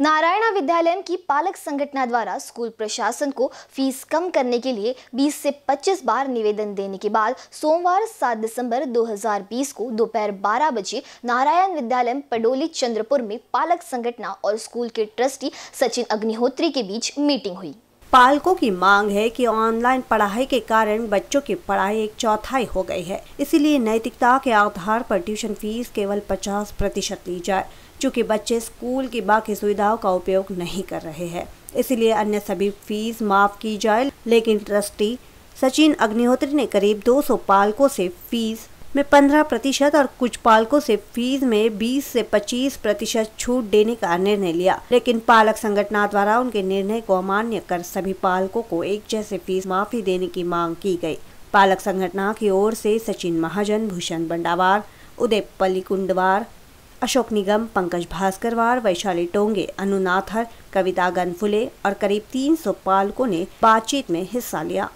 नारायणा विद्यालय की पालक संगठना द्वारा स्कूल प्रशासन को फीस कम करने के लिए 20 से 25 बार निवेदन देने के बाद सोमवार 7 दिसंबर 2020 को दोपहर 12 बजे नारायण विद्यालय पडोली चंद्रपुर में पालक संगठना और स्कूल के ट्रस्टी सचिन अग्निहोत्री के बीच मीटिंग हुई पालकों की मांग है कि ऑनलाइन पढ़ाई के कारण बच्चों की पढ़ाई एक चौथाई हो गई है इसीलिए नैतिकता के आधार पर ट्यूशन फीस केवल 50 प्रतिशत ली जाए चूँकि बच्चे स्कूल की बाकी सुविधाओं का उपयोग नहीं कर रहे हैं इसलिए अन्य सभी फीस माफ़ की जाए लेकिन ट्रस्टी सचिन अग्निहोत्री ने करीब 200 पालकों से फीस में 15 प्रतिशत और कुछ पालकों से फीस में 20 से 25 प्रतिशत छूट देने का निर्णय लिया लेकिन पालक संगठन द्वारा उनके निर्णय को अमान्य कर सभी पालकों को एक जैसे फीस माफी देने की मांग की गई पालक संगठन की ओर से सचिन महाजन भूषण बंडावार उदय पल्ली कुंडवार अशोक निगम पंकज भास्करवार वैशाली टोंगे अनुनाथर कविता गनफुले और करीब 300 पालकों ने बातचीत में हिस्सा लिया